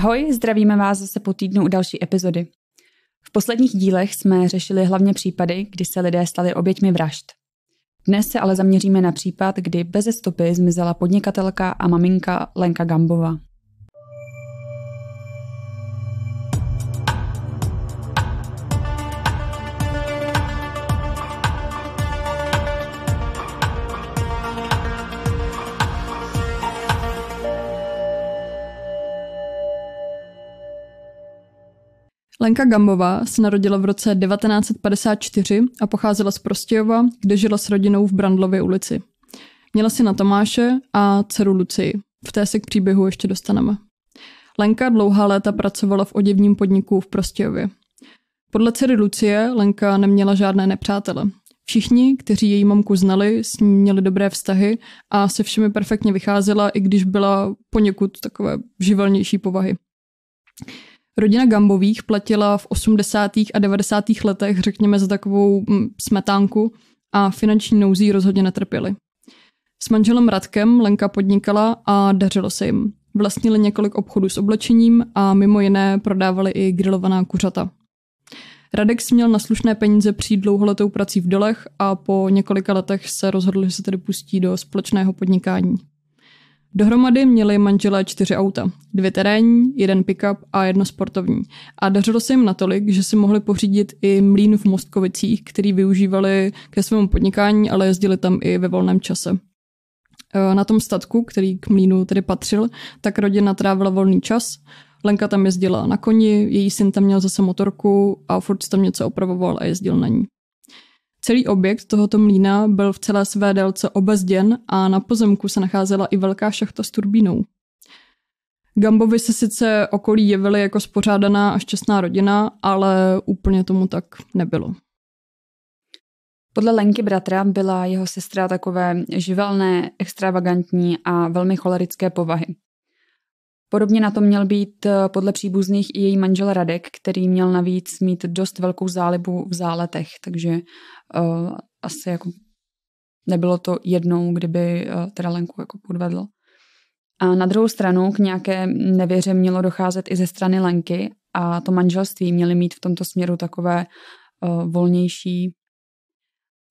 Ahoj, zdravíme vás zase po týdnu u další epizody. V posledních dílech jsme řešili hlavně případy, kdy se lidé stali oběťmi vražd. Dnes se ale zaměříme na případ, kdy bez stopy zmizela podnikatelka a maminka Lenka Gambova. Lenka Gambová se narodila v roce 1954 a pocházela z Prostějova, kde žila s rodinou v Brandlově ulici. Měla si na Tomáše a dceru Lucii. V té se k příběhu ještě dostaneme. Lenka dlouhá léta pracovala v oděvním podniku v Prostějově. Podle dcery Lucie Lenka neměla žádné nepřátele. Všichni, kteří její mamku znali, s ní měli dobré vztahy a se všemi perfektně vycházela, i když byla poněkud takové živelnější povahy. Rodina Gambových platila v 80. a 90. letech, řekněme, za takovou mm, smetánku a finanční nouzí rozhodně netrpěli. S manželem Radkem Lenka podnikala a dařilo se jim. Vlastnili několik obchodů s oblečením a mimo jiné prodávali i grilovaná kuřata. Radek si měl na slušné peníze přijít dlouholetou prací v dolech a po několika letech se rozhodl, že se tedy pustí do společného podnikání. Dohromady měli manželé čtyři auta, dvě terénní, jeden pickup a jedno sportovní. A dařilo se jim natolik, že si mohli pořídit i mlín v Mostkovicích, který využívali ke svému podnikání, ale jezdili tam i ve volném čase. E, na tom statku, který k mlínu tedy patřil, tak rodina trávila volný čas. Lenka tam jezdila na koni, její syn tam měl zase motorku a furt tam něco opravoval a jezdil na ní. Celý objekt tohoto mlína byl v celé své délce obezděn a na pozemku se nacházela i velká šachta s turbínou. Gambovi se sice okolí jevily jako spořádaná a šťastná rodina, ale úplně tomu tak nebylo. Podle Lenky bratra byla jeho sestra takové živelné, extravagantní a velmi cholerické povahy. Podobně na to měl být eh, podle příbuzných i její manžel Radek, který měl navíc mít dost velkou zálibu v záletech, takže uh, asi jako nebylo to jednou, kdyby uh, teda Lenku jako podvedl. A na druhou stranu k nějaké nevěře mělo docházet i ze strany Lenky a to manželství měly mít v tomto směru takové uh, volnější.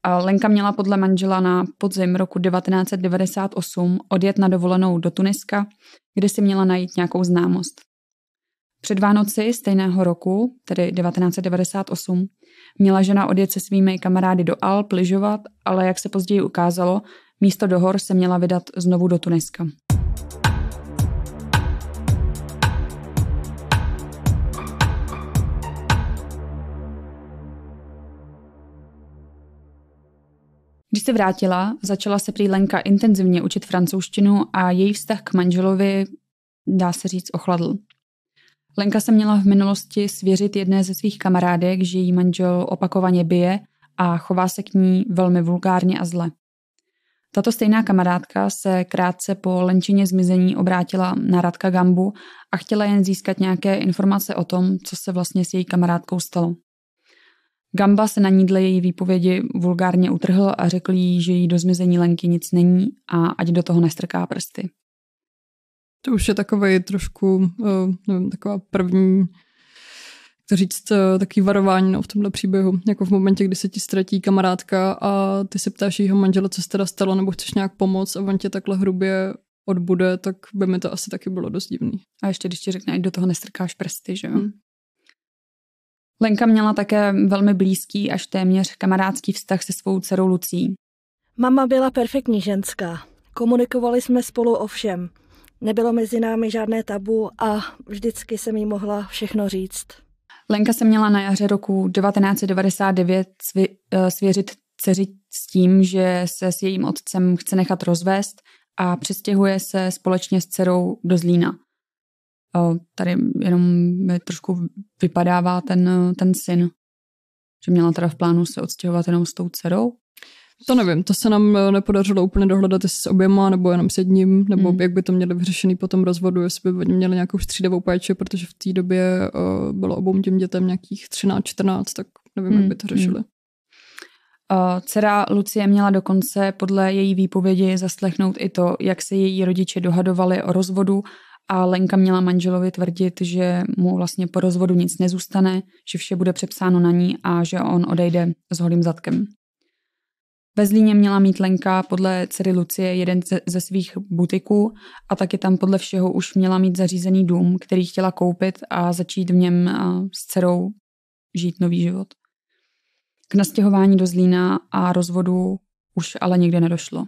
A Lenka měla podle manžela na podzim roku 1998 odjet na dovolenou do Tuniska, kde si měla najít nějakou známost. Před Vánoci stejného roku, tedy 1998, měla žena odjet se svými kamarády do Alp lyžovat, ale jak se později ukázalo, místo do hor se měla vydat znovu do Tuniska. Když se vrátila, začala se prý Lenka intenzivně učit francouzštinu a její vztah k manželovi, dá se říct, ochladl. Lenka se měla v minulosti svěřit jedné ze svých kamarádek, že její manžel opakovaně bije a chová se k ní velmi vulgárně a zle. Tato stejná kamarádka se krátce po Lenčině zmizení obrátila na Radka Gambu a chtěla jen získat nějaké informace o tom, co se vlastně s její kamarádkou stalo. Gamba se na ní dle její výpovědi vulgárně utrhl a řekl jí, že jí do zmizení Lenky nic není a ať do toho nestrká prsty. To už je takový trošku, eh, nevím, taková první to říct, eh, takový varování no, v tomhle příběhu. Jako v momentě, kdy se ti ztratí kamarádka a ty se ptáš jeho manžela, co se teda stalo, nebo chceš nějak pomoct a on tě takhle hrubě odbude, tak by mi to asi taky bylo dost divný. A ještě když ti řekne, ať do toho nestrkáš prsty, že jo? Hmm. Lenka měla také velmi blízký až téměř kamarádský vztah se svou dcerou Lucí. Mama byla perfektní ženská. Komunikovali jsme spolu o všem. Nebylo mezi námi žádné tabu a vždycky jsem jí mohla všechno říct. Lenka se měla na jaře roku 1999 eh, svěřit dceři s tím, že se s jejím otcem chce nechat rozvést a přestěhuje se společně s dcerou do Zlína. O, tady jenom mi trošku vypadává ten, ten syn, že měla teda v plánu se odstěhovat jenom s tou dcerou. To nevím, to se nám eh, nepodařilo úplně dohledat, jestli s oběma nebo jenom s jedním, nebo mm. jak by to měli vyřešený po tom rozvodu, jestli by oni měli nějakou střídavou péči, protože v té době uh, bylo obou těm dětem nějakých 13-14, tak nevím, mm. jak hmm. by to řešili. Mm. Uh, dcera Lucie měla dokonce podle její výpovědi zaslechnout i to, jak se její rodiče dohadovali o rozvodu a Lenka měla manželovi tvrdit, že mu vlastně po rozvodu nic nezůstane, že vše bude přepsáno na ní a že on odejde s holým zadkem. Ve Zlíně měla mít Lenka podle dcery Lucie jeden ze svých butiků a taky tam podle všeho už měla mít zařízený dům, který chtěla koupit a začít v něm s dcerou žít nový život. K nastěhování do Zlína a rozvodu už ale někde nedošlo.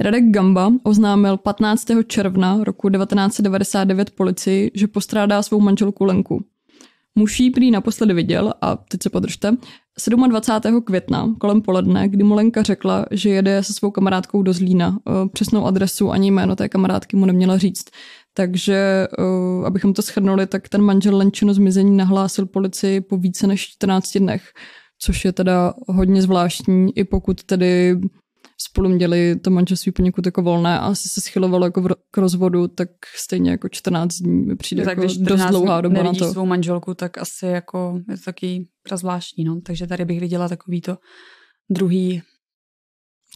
Radek Gamba oznámil 15. června roku 1999 policii, že postrádá svou manželku Lenku. Muž ji prý naposledy viděl, a teď se podržte, 27. května kolem poledne, kdy mu Lenka řekla, že jede se svou kamarádkou do Zlína. Eh, přesnou adresu ani jméno té kamarádky mu neměla říct. Takže, eh, abychom to shrnuli, tak ten manžel Lenčino zmizení nahlásil policii po více než 14 dnech, což je teda hodně zvláštní, i pokud tedy spolu měli to manželství poněkud jako volné a asi se schylovalo jako k rozvodu, tak stejně jako 14 dní mi přijde no tak, jako když dost dlouhá doba na to. svou manželku, tak asi jako je to taky prazvláštní, no. Takže tady bych viděla takový to druhý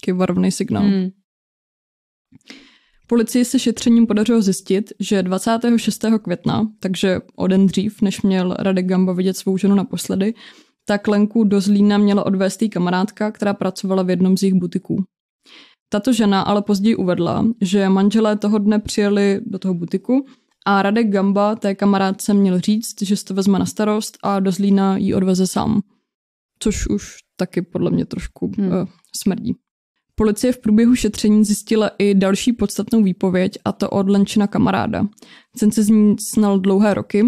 taky varovný signál. Hmm. Policii se šetřením podařilo zjistit, že 26. května, takže o den dřív, než měl Radek Gamba vidět svou ženu naposledy, tak Lenku do Zlína měla odvést její kamarádka, která pracovala v jednom z jejich butiků. Tato žena ale později uvedla, že manželé toho dne přijeli do toho butiku a Radek Gamba té kamarádce měl říct, že se to vezme na starost a do Zlína ji odveze sám. Což už taky podle mě trošku hmm. uh, smrdí. Policie v průběhu šetření zjistila i další podstatnou výpověď, a to od Lenčina kamaráda. Ten se z ní snal dlouhé roky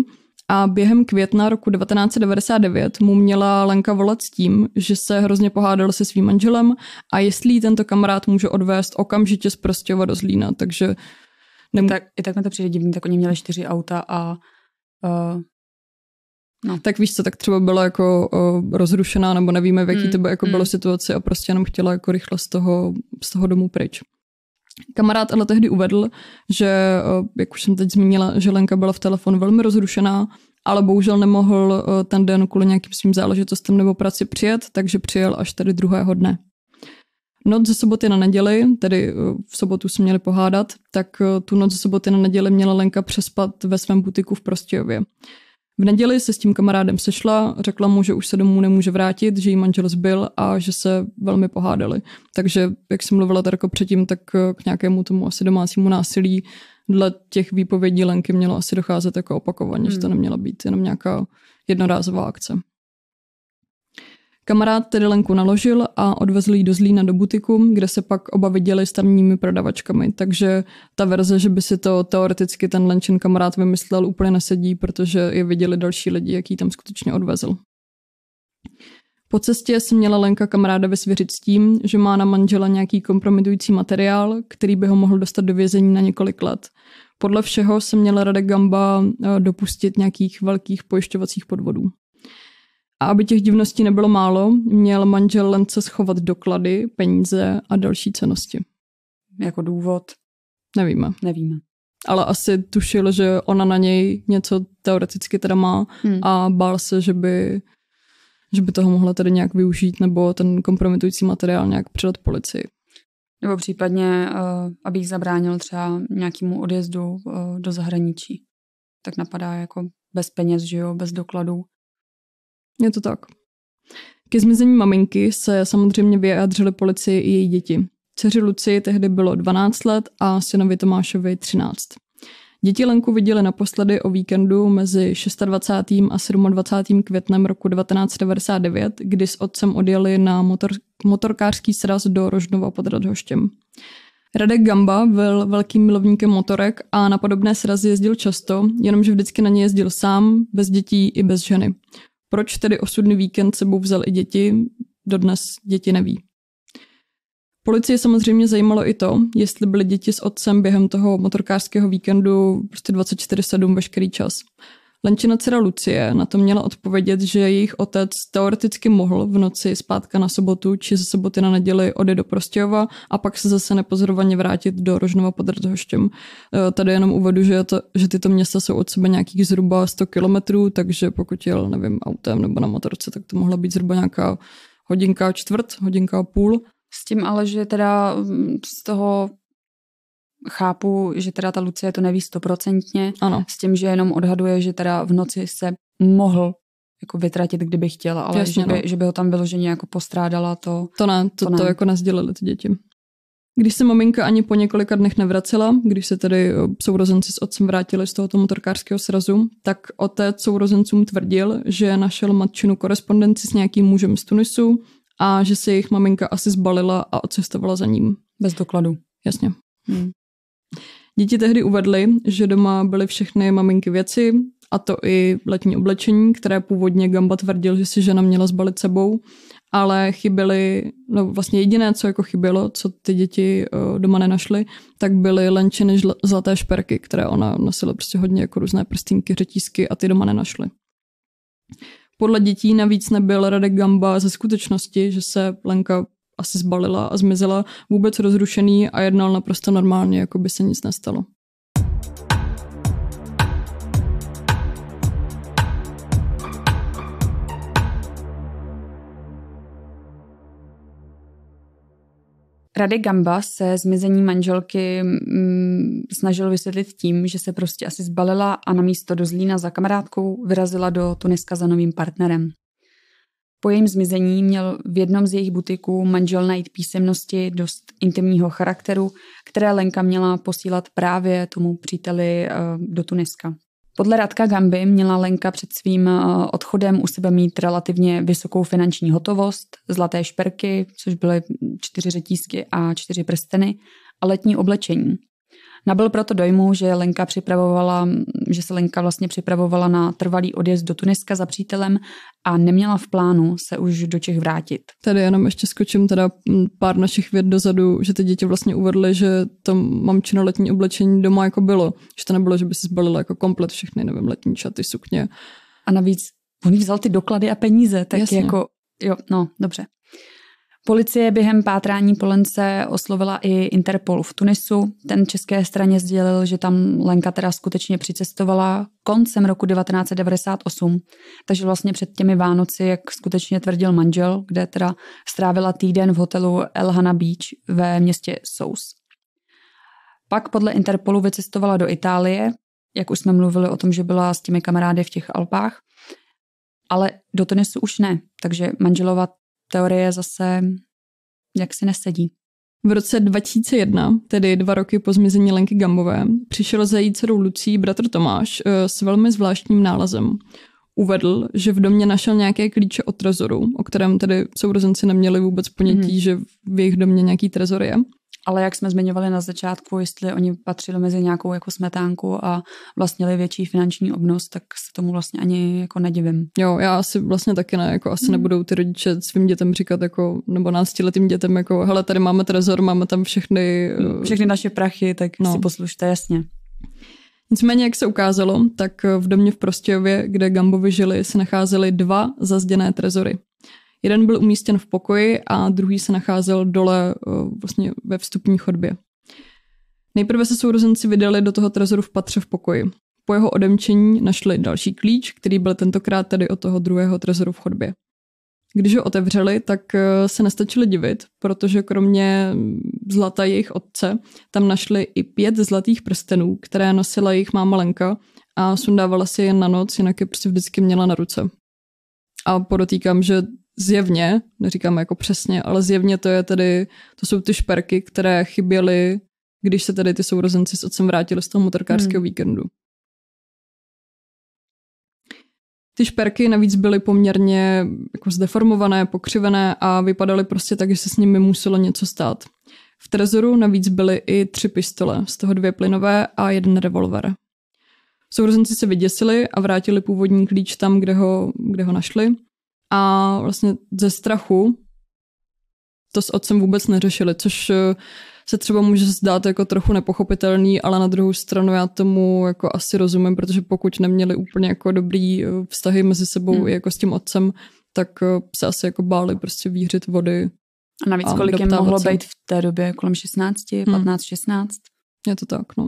a během května roku 1999 mu měla Lenka volat s tím, že se hrozně pohádal se svým manželem a jestli tento kamarád může odvést okamžitě z Prostěva do Zlína, takže... Nemů- I, tak, I tak na to přijde divný, tak oni měli čtyři auta a... Uh... No. Tak víš co, tak třeba byla jako uh, rozrušená, nebo nevíme, v jaký mm, to by jako mm. bylo situaci a prostě jenom chtěla jako rychle z toho, z toho domu pryč. Kamarád ale tehdy uvedl, že, eh, jak už jsem teď zmínila, že Lenka byla v telefonu velmi rozrušená, ale bohužel nemohl eh, ten den kvůli nějakým svým záležitostem nebo práci přijet, takže přijel až tady druhého dne. Noc ze soboty na neděli, tedy eh, v sobotu se měli pohádat, tak tu noc ze soboty na neděli měla Lenka přespat ve svém butiku v Prostějově. V neděli se s tím kamarádem sešla, řekla mu, že už se domů nemůže vrátit, že jí manžel zbyl a že se velmi pohádali. Takže, jak jsem mluvila jako předtím, tak eh, k nějakému tomu asi domácímu násilí dle těch výpovědí Lenky mělo asi docházet jako opakovaně, hmm. že to hmm. neměla být jenom nějaká jednorázová akce. Kamarád tedy Lenku naložil a odvezl ji do Zlína do butiku, kde se pak oba viděli s tamními prodavačkami. Takže ta verze, že by si to teoreticky ten Lenčin kamarád vymyslel, úplně nesedí, protože je viděli další lidi, jaký tam skutečně odvezl. Po cestě se měla Lenka kamaráda vysvěřit s tím, že má na manžela nějaký kompromitující materiál, který by ho mohl dostat do vězení na několik let. Podle všeho se měla Radek Gamba eh, dopustit nějakých velkých pojišťovacích podvodů. A aby těch divností nebylo málo, měl manžel Lence schovat doklady, peníze a další cenosti. Jako důvod? Nevíme. Nevíme. Ale asi tušil, že ona na něj něco teoreticky teda má hmm. a bál se, že by, že by toho mohla tedy nějak využít nebo ten kompromitující materiál nějak předat policii. Nebo případně, eh, aby jí zabránil třeba nějakému odjezdu eh, do zahraničí. Tak napadá jako bez peněz, že jo, bez dokladů je to tak. Ke zmizení maminky se samozřejmě vyjadřili policii i její děti. Dceři Luci tehdy bylo 12 let a synovi Tomášovi 13. Děti Lenku viděli naposledy o víkendu mezi 26. a 27. květnem roku 1999, kdy s otcem odjeli na motor, motorkářský sraz do Rožnova pod Radhoštěm. Radek Gamba byl velkým milovníkem motorek a na podobné srazy jezdil často, jenomže vždycky na ně jezdil sám, bez dětí i bez ženy. Proč tedy osudný víkend sebou vzal i děti, dodnes děti neví. Policie samozřejmě zajímalo i to, jestli byly děti s otcem během toho motorkářského víkendu prostě 24-7 veškerý čas. Lenčina dcera Lucie na to měla odpovědět, že jejich otec teoreticky mohl v noci zpátka na sobotu či ze soboty na neděli odejít do Prostějova a pak se zase nepozorovaně vrátit do Rožnova pod Rdhoštěm. Eh, tady jenom uvedu, že, to, že tyto města jsou od sebe nějakých zhruba 100 kilometrů, takže pokud jel, nevím, autem nebo na motorce, tak to mohla být zhruba nějaká hodinka čtvrt, hodinka a půl. S tím ale, že teda mm, z toho chápu, že teda ta Lucie to neví stoprocentně, ano. s tím, že jenom odhaduje, že teda v noci se mohl jako vytratit, kdyby chtěla, ale Jasně, že, by, no. že by ho tam vyloženě jako postrádala, to... To ne, to, to, ne. to jako nezdělili ty děti. Když se maminka ani po několika dnech nevracela, když se tedy eh, sourozenci s otcem vrátili z tohoto motorkářského srazu, tak otec sourozencům tvrdil, že našel matčinu korespondenci s nějakým mužem z Tunisu a že se jejich maminka asi zbalila a odcestovala za ním. Bez dokladu. Jasně. Hmm. Děti tehdy uvedly, že doma byly všechny maminky věci, a to i letní oblečení, které původně Gamba tvrdil, že si žena měla zbalit sebou, ale chyběly, no vlastně jediné, co jako chybělo, co ty děti eh, doma nenašly, tak byly lenčiny zlaté šperky, které ona nosila prostě hodně jako různé prstínky, řetízky a ty doma nenašly. Podle dětí navíc nebyl Radek Gamba ze skutečnosti, že se Lenka asi zbalila a zmizela vůbec rozrušený a jednal naprosto normálně, jako by se nic nestalo. Rady Gamba se zmizení manželky mm, snažil vysvětlit tím, že se prostě asi zbalila a na místo do Zlína za kamarádkou vyrazila do Tuniska za novým partnerem. Po jejím zmizení měl v jednom z jejich butiků manžel najít písemnosti dost intimního charakteru, které Lenka měla posílat právě tomu příteli eh, do Tuniska. Podle Radka Gamby měla Lenka před svým eh, odchodem u sebe mít relativně vysokou finanční hotovost, zlaté šperky, což byly čtyři řetízky a čtyři prsteny, a letní oblečení. Nabyl proto dojmu, že Lenka připravovala, že se Lenka vlastně připravovala na trvalý odjezd do Tuniska za přítelem a neměla v plánu se už do Čech vrátit. Tady jenom ještě skočím teda pár našich věd dozadu, že ty děti vlastně uvedly, že tam mám na letní oblečení doma jako bylo. Že to nebylo, že by se zbalila jako komplet všechny, nevím, letní čaty, sukně. A navíc on vzal ty doklady a peníze, tak Jasně. jako Jo, no, dobře. Policie během pátrání Polence oslovila i Interpol v Tunisu. Ten české straně sdělil, že tam Lenka teda skutečně přicestovala koncem roku 1998, takže vlastně před těmi Vánoci, jak skutečně tvrdil manžel, kde teda strávila týden v hotelu Elhana Beach ve městě Sous. Pak podle Interpolu vycestovala do Itálie, jak už jsme mluvili o tom, že byla s těmi kamarády v těch Alpách, ale do Tunisu už ne, takže manželova teorie zase jak si nesedí. V roce 2001, tedy dva roky po zmizení Lenky Gambové, přišel za její dcerou Lucí bratr Tomáš eh, s velmi zvláštním nálezem. Uvedl, že v domě našel nějaké klíče od trezoru, o kterém tedy sourozenci neměli vůbec ponětí, mm. že v jejich domě nějaký trezor je. Ale jak jsme zmiňovali na začátku, jestli oni patřili mezi nějakou jako smetánku a vlastnili větší finanční obnos, tak se tomu vlastně ani jako nedivím. Jo, já asi vlastně taky ne, jako asi mm. nebudou ty rodiče svým dětem říkat jako, nebo náctiletým dětem jako, hele, tady máme trezor, máme tam všechny... Hmm, eh, všechny naše prachy, tak no. si poslušte, jasně. Nicméně, jak se ukázalo, tak v domě v Prostějově, kde Gambovi žili, se nacházely dva zazděné trezory. Jeden byl umístěn v pokoji a druhý se nacházel dole eh, vlastně ve vstupní chodbě. Nejprve se sourozenci vydali do toho trezoru v patře v pokoji. Po jeho odemčení našli další klíč, který byl tentokrát tedy od toho druhého trezoru v chodbě. Když ho otevřeli, tak eh, se nestačili divit, protože kromě mm, zlata jejich otce tam našli i pět zlatých prstenů, které nosila jejich máma Lenka a sundávala si je na noc, jinak je prostě vždycky měla na ruce. A podotýkám, že zjevně, neříkám jako přesně, ale zjevně to je tedy, to jsou ty šperky, které chyběly, když se tedy ty sourozenci s otcem vrátili z toho motorkářského hmm. víkendu. Ty šperky navíc byly poměrně jako zdeformované, pokřivené a vypadaly prostě tak, že se s nimi muselo něco stát. V trezoru navíc byly i tři pistole, z toho dvě plynové a jeden revolver. Sourozenci se vyděsili a vrátili původní klíč tam, kde ho, kde ho našli a vlastně ze strachu to s otcem vůbec neřešili, což eh, se třeba může zdát jako trochu nepochopitelný, ale na druhou stranu já tomu jako asi rozumím, protože pokud neměli úplně jako dobrý eh, vztahy mezi sebou hmm. jako s tím otcem, tak eh, se asi jako báli prostě výřit vody. A navíc a kolik jim mohlo se. být v té době? Kolem 16, 15, hmm. 16? Je to tak, no.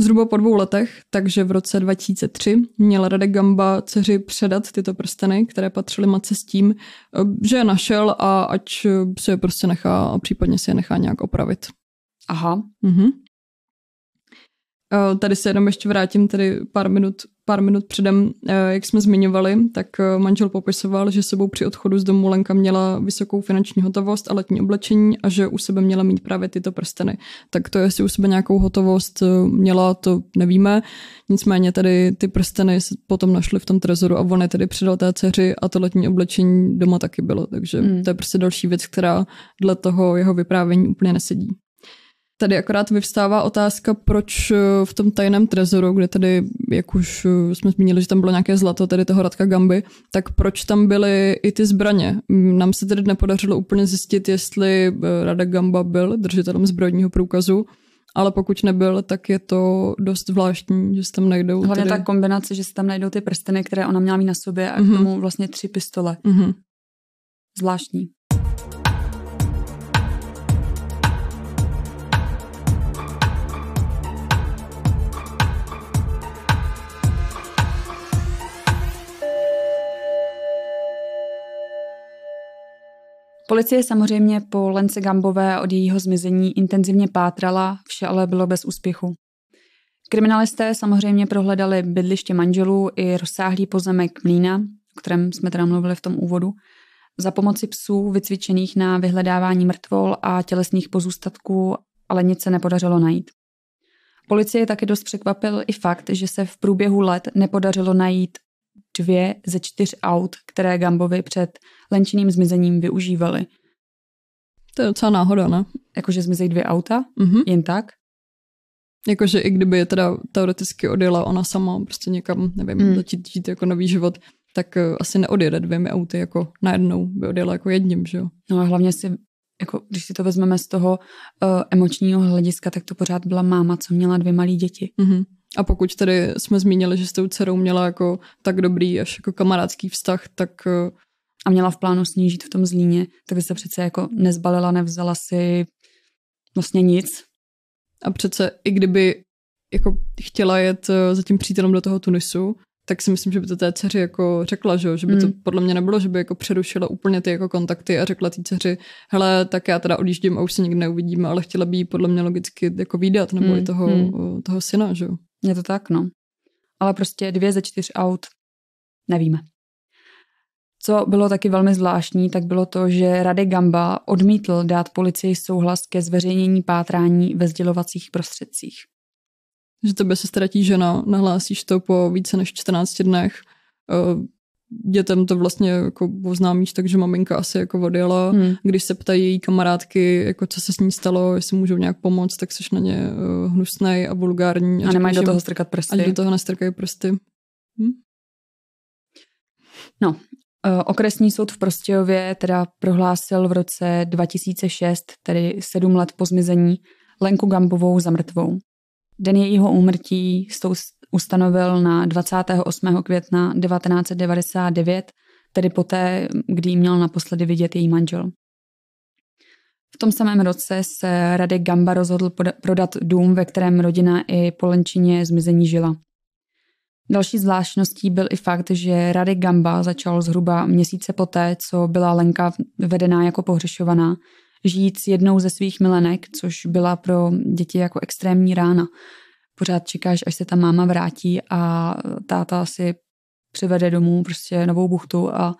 Zhruba po dvou letech, takže v roce 2003, měl Radek Gamba dceři předat tyto prsteny, které patřily matce s tím, eh, že je našel a ať se je prostě nechá a případně si je nechá nějak opravit. Aha. Mhm. Tady se jenom ještě vrátím tady pár minut, pár minut předem, eh, jak jsme zmiňovali, tak eh, manžel popisoval, že sebou při odchodu z domu Lenka měla vysokou finanční hotovost a letní oblečení a že u sebe měla mít právě tyto prsteny. Tak to, jestli u sebe nějakou hotovost eh, měla, to nevíme. Nicméně tady ty prsteny se potom našly v tom trezoru a on je tedy předal té dceři a to letní oblečení doma taky bylo. Takže hmm. to je prostě další věc, která dle toho jeho vyprávění úplně nesedí. Tady akorát vyvstává otázka, proč eh, v tom tajném trezoru, kde tady, jak už eh, jsme zmínili, že tam bylo nějaké zlato, tedy toho Radka Gamby, tak proč tam byly i ty zbraně? Mm, nám se tedy nepodařilo úplně zjistit, jestli eh, Rada Gamba byl držitelem zbrojního průkazu, ale pokud nebyl, tak je to dost zvláštní, že se tam najdou. Hlavně tedy... ta kombinace, že se tam najdou ty prsteny, které ona měla mít na sobě a mm-hmm. k mhm. tomu vlastně tři pistole. Mm-hmm. Zvláštní. Policie samozřejmě po Lence Gambové od jejího zmizení intenzivně pátrala, vše ale bylo bez úspěchu. Kriminalisté samozřejmě prohledali bydliště manželů i rozsáhlý pozemek mlína, o kterém jsme teda mluvili v tom úvodu, za pomoci psů vycvičených na vyhledávání mrtvol a tělesných pozůstatků, ale nic se nepodařilo najít. Policie taky dost překvapil i fakt, že se v průběhu let nepodařilo najít dvě ze čtyř aut, které Gambovi před lenčeným zmizením využívali. To je docela náhoda, ne? Jakože zmizejí dvě auta? Mm-hmm. Jen tak? Jakože i kdyby je teda teoreticky odjela ona sama prostě někam, nevím, mm. začít žít jako nový život, tak eh, asi neodjede dvěmi auty jako najednou, by odjela jako jedním, že jo? No a hlavně si, jako když si to vezmeme z toho uh, emočního hlediska, tak to pořád byla máma, co měla dvě malé děti. Mm-hmm. A pokud tedy jsme zmínili, že s tou dcerou měla jako tak dobrý až jako kamarádský vztah, tak eh, a měla v plánu snížit v tom zlíně, tak by se přece jako nezbalila, nevzala si vlastně nic. A přece i kdyby jako chtěla jet eh, za tím přítelem do toho Tunisu, tak si myslím, že by to té dceři jako řekla, že, že by to hmm. podle mě nebylo, že by jako přerušila úplně ty jako kontakty a řekla té dceři, hele, tak já teda odjíždím a už se nikdy neuvidím, ale chtěla by jí podle mě logicky jako výdat nebo hmm. i toho, hmm. Eh, toho syna, že jo. Je to tak, no. Ale prostě dvě ze čtyř aut nevíme. Co bylo taky velmi zvláštní, tak bylo to, že Rade Gamba odmítl dát policii souhlas ke zveřejnění pátrání ve sdělovacích prostředcích. Že to by se ztratí žena, nahlásíš to po více než 14 dnech, eh, dětem to vlastně jako oznámíš, takže maminka asi jako odjela. Hmm. Když se ptají její kamarádky, jako co se s ní stalo, jestli můžou nějak pomoct, tak seš na ně eh, hnusnej a vulgární. A, a nemají do toho strkat prsty. A do toho nestrkají prsty. Hm? No, eh, okresní soud v Prostějově teda prohlásil v roce 2006, tedy sedm let po zmizení, Lenku Gambovou za mrtvou. Den jejího úmrtí soud ustanovil na 28. května 1999, tedy poté, kdy ji měl naposledy vidět její manžel. V tom samém roce se Radek Gamba rozhodl prodat dům, ve kterém rodina i Polenčině zmizení žila. Další zvláštností byl i fakt, že Radek Gamba začal zhruba měsíce poté, co byla Lenka vedená jako pohřešovaná, žít s jednou ze svých milenek, což byla pro děti jako extrémní rána pořád čekáš, až se ta máma vrátí a táta si přivede domů prostě novou buchtu a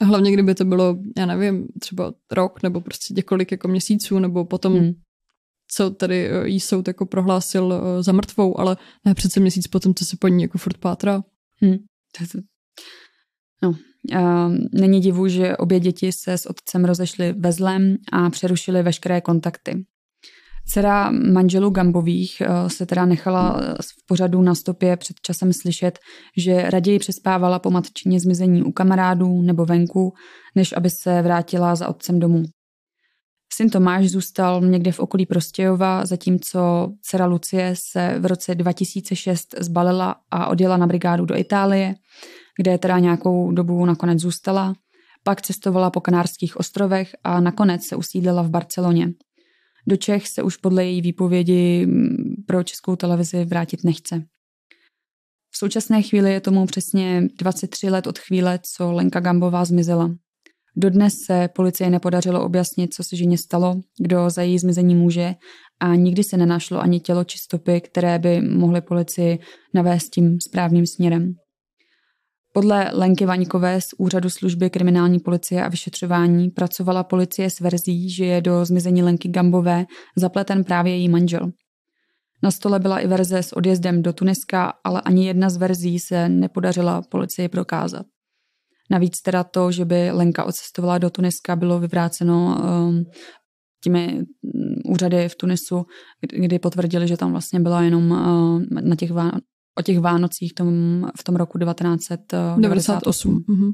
a hlavně, kdyby to bylo, já nevím, třeba rok nebo prostě několik jako měsíců, nebo potom, hmm. co tady eh, jí soud jako prohlásil eh, za mrtvou, ale ne přece měsíc potom, co se po ní jako furt pátrá. Hmm. No. A není divu, že obě děti se s otcem rozešly ve zlem a přerušily veškeré kontakty. Dcera manželů Gambových eh, se teda nechala eh, v pořadu na stopě před časem slyšet, že raději přespávala po matčině zmizení u kamarádů nebo venku, než aby se vrátila za otcem domů. Syn Tomáš zůstal někde v okolí Prostějova, zatímco dcera Lucie se v roce 2006 zbalila a odjela na brigádu do Itálie, kde teda nějakou dobu nakonec zůstala. Pak cestovala po Kanárských ostrovech a nakonec se usídlila v Barceloně. Do Čech se už podle její výpovědi mm, pro českou televizi vrátit nechce. V současné chvíli je tomu přesně 23 let od chvíle, co Lenka Gambová zmizela. Dodnes se policii nepodařilo objasnit, co se ženě stalo, kdo za její zmizení může a nikdy se nenašlo ani tělo či stopy, které by mohly policii navést tím správným směrem. Podle Lenky Vaňkové z Úřadu služby kriminální policie a vyšetřování pracovala policie s verzí, že je do zmizení Lenky Gambové zapleten právě její manžel. Na stole byla i verze s odjezdem do Tuniska, ale ani jedna z verzí se nepodařila policii prokázat. Navíc teda to, že by Lenka odcestovala do Tuniska, bylo vyvráceno um, těmi mm, úřady v Tunisu, kdy potvrdili, že tam vlastně byla jenom ehm, na těch o těch Vánocích tom, v tom roku 1998. Eh, mm-hmm.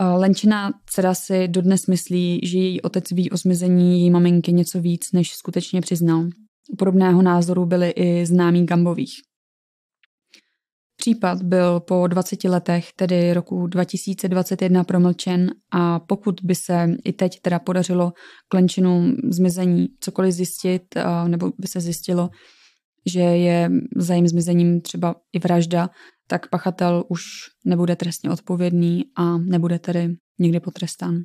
Eh, Lenčina dcera si dodnes myslí, že její otec ví o zmizení její maminky něco víc, než skutečně přiznal. Podobného názoru byly i známí Gambových. Případ byl po 20 letech, tedy roku 2021, promlčen a pokud by se i teď teda podařilo klenčinu zmizení cokoliv zjistit, eh, nebo by se zjistilo, že je za jejím zmizením třeba i vražda, tak pachatel už nebude trestně odpovědný a nebude tedy nikdy potrestán.